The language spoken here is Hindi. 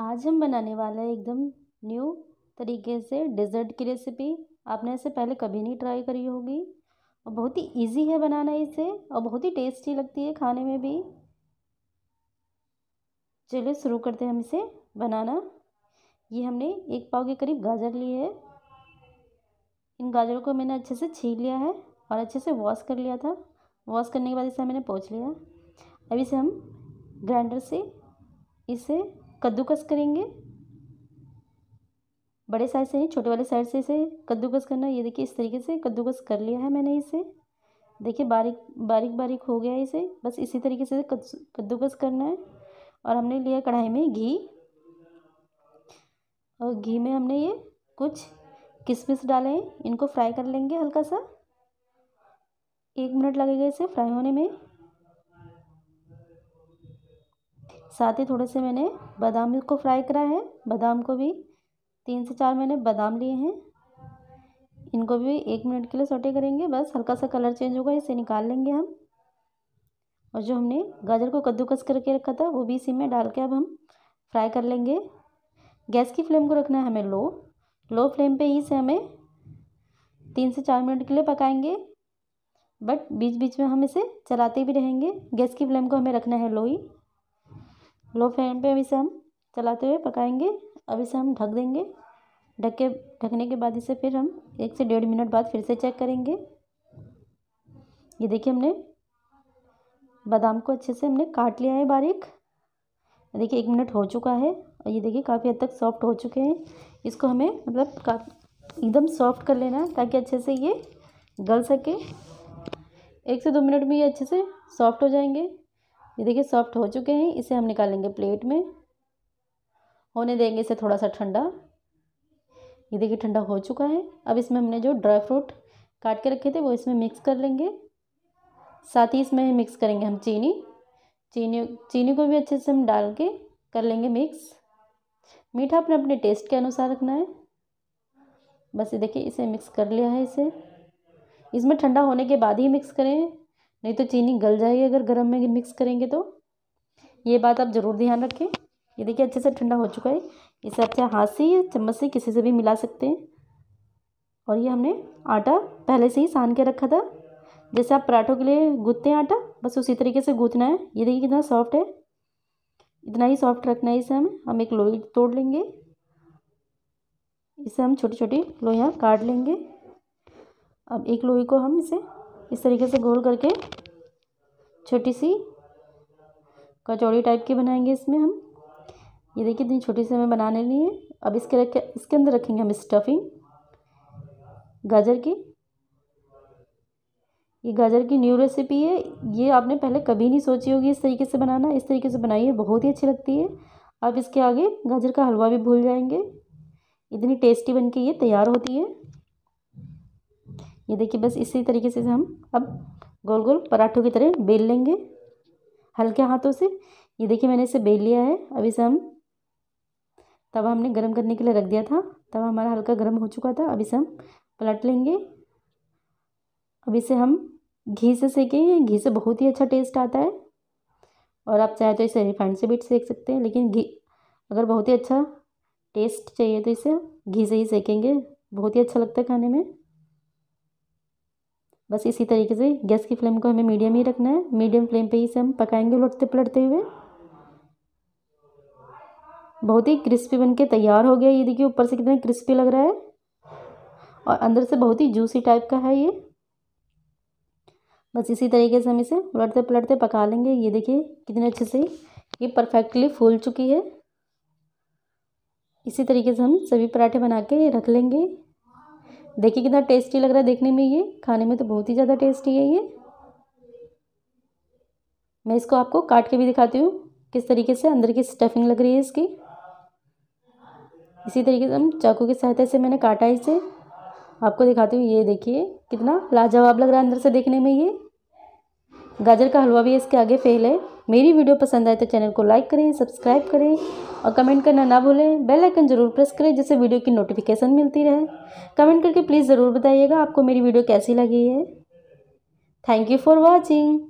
आज हम बनाने वाले हैं एकदम न्यू तरीके से डिज़र्ट की रेसिपी आपने इसे पहले कभी नहीं ट्राई करी होगी और बहुत ही इजी है बनाना इसे और बहुत ही टेस्टी लगती है खाने में भी चलिए शुरू करते हैं हम इसे बनाना ये हमने एक पाव के करीब गाजर ली है इन गाजरों को मैंने अच्छे से छील लिया है और अच्छे से वॉश कर लिया था वॉश करने के बाद इसे मैंने पोछ लिया अभी से हम ग्राइंडर से इसे कद्दूकस करेंगे बड़े साइज से नहीं छोटे वाले साइड से इसे कद्दूकस करना ये देखिए इस तरीके से कद्दूकस कर लिया है मैंने इसे देखिए बारीक बारीक बारीक हो गया इसे बस इसी तरीके से कद्दूकस करना है और हमने लिया कढ़ाई में घी और घी में हमने ये कुछ किशमिश डाले हैं इनको फ्राई कर लेंगे हल्का सा एक मिनट लगेगा इसे फ्राई होने में साथ ही थोड़े से मैंने बादाम को फ्राई करा है बादाम को भी तीन से चार मैंने बादाम लिए हैं इनको भी एक मिनट के लिए सोटे करेंगे बस हल्का सा कलर चेंज होगा इसे निकाल लेंगे हम और जो हमने गाजर को कद्दूकस करके रखा था वो भी इसी में डाल के अब हम फ्राई कर लेंगे गैस की फ्लेम को रखना है हमें लो लो फ्लेम पे ही से हमें तीन से चार मिनट के लिए पकाएंगे बट बीच बीच में हम इसे चलाते भी रहेंगे गैस की फ्लेम को हमें रखना है लो ही लो फ्लेम पे अभी से हम चलाते हुए पकाएंगे अब इसे हम ढक देंगे ढक के ढकने के बाद इसे फिर हम एक से डेढ़ मिनट बाद फिर से चेक करेंगे ये देखिए हमने बादाम को अच्छे से हमने काट लिया है बारीक देखिए एक मिनट हो चुका है और ये देखिए काफ़ी हद तक सॉफ्ट हो चुके हैं इसको हमें मतलब एकदम सॉफ्ट कर लेना है ताकि अच्छे से ये गल सके एक से दो मिनट में ये अच्छे से सॉफ्ट हो जाएंगे ये देखिए सॉफ्ट हो चुके हैं इसे हम निकालेंगे प्लेट में होने देंगे इसे थोड़ा सा ठंडा ये देखिए ठंडा हो चुका है अब इसमें हमने जो ड्राई फ्रूट काट के रखे थे वो इसमें मिक्स कर लेंगे साथ ही इसमें मिक्स करेंगे हम चीनी चीनी चीनी को भी अच्छे से हम डाल के कर लेंगे मिक्स मीठा अपने अपने टेस्ट के अनुसार रखना है बस ये देखिए इसे मिक्स कर लिया है इसे इसमें ठंडा होने के बाद ही मिक्स करें नहीं तो चीनी गल जाएगी अगर गर्म में मिक्स करेंगे तो ये बात आप ज़रूर ध्यान रखें ये देखिए अच्छे से ठंडा हो चुका है इसे अच्छे हाथ से या चम्मच से किसी से भी मिला सकते हैं और ये हमने आटा पहले से ही सान के रखा था जैसे आप पराठों के लिए गूँथते हैं आटा बस उसी तरीके से गूँथना है ये देखिए कितना सॉफ्ट है इतना ही सॉफ्ट रखना है इसे हमें हम एक लोई तोड़ लेंगे इसे हम छोटी छोटी लोहियाँ काट लेंगे अब एक लोई को हम इसे इस तरीके से गोल करके छोटी सी कचौड़ी टाइप की बनाएंगे इसमें हम ये देखिए इतनी छोटी सी हमें बनाने ली है अब इसके रखे इसके अंदर रखेंगे हम स्टफिंग गाजर की ये गाजर की न्यू रेसिपी है ये आपने पहले कभी नहीं सोची होगी इस तरीके से बनाना इस तरीके से बनाइए बहुत ही अच्छी लगती है आप इसके आगे गाजर का हलवा भी भूल जाएंगे इतनी टेस्टी बन के ये तैयार होती है ये देखिए बस इसी तरीके से हम अब गोल गोल पराठों की तरह बेल लेंगे हल्के हाथों से ये देखिए मैंने इसे बेल लिया है अब इसे हम तवा हमने गर्म करने के लिए रख दिया था तवा हमारा हल्का गर्म हो चुका था अब इसे हम पलट लेंगे अब इसे हम घी से सेकेंगे घी से बहुत ही अच्छा टेस्ट आता है और आप चाहे तो इसे रिफाइंड से भी सेक सकते हैं लेकिन घी अगर बहुत ही अच्छा टेस्ट चाहिए तो इसे घी से ही सेकेंगे बहुत ही अच्छा लगता है खाने में बस इसी तरीके से गैस की फ्लेम को हमें मीडियम ही रखना है मीडियम फ्लेम पे ही से हम पकाएंगे उलटते पलटते हुए बहुत ही क्रिस्पी बनके तैयार हो गया ये देखिए ऊपर से कितना क्रिस्पी लग रहा है और अंदर से बहुत ही जूसी टाइप का है ये बस इसी तरीके से हम इसे उलटते पलटते पका लेंगे ये देखिए कितने अच्छे से ये परफेक्टली फूल चुकी है इसी तरीके से हम सभी पराठे बना के रख लेंगे देखिए कितना टेस्टी लग रहा है देखने में ये खाने में तो बहुत ही ज़्यादा टेस्टी है ये मैं इसको आपको काट के भी दिखाती हूँ किस तरीके से अंदर की स्टफिंग लग रही है इसकी इसी तरीके से हम चाकू की सहायता से मैंने काटा इसे आपको दिखाती हूँ ये देखिए कितना लाजवाब लग रहा है अंदर से देखने में ये गाजर का हलवा भी इसके आगे फेल है मेरी वीडियो पसंद आए तो चैनल को लाइक करें सब्सक्राइब करें और कमेंट करना ना भूलें बेल आइकन ज़रूर प्रेस करें जिससे वीडियो की नोटिफिकेशन मिलती रहे कमेंट करके प्लीज़ ज़रूर बताइएगा आपको मेरी वीडियो कैसी लगी है थैंक यू फॉर वॉचिंग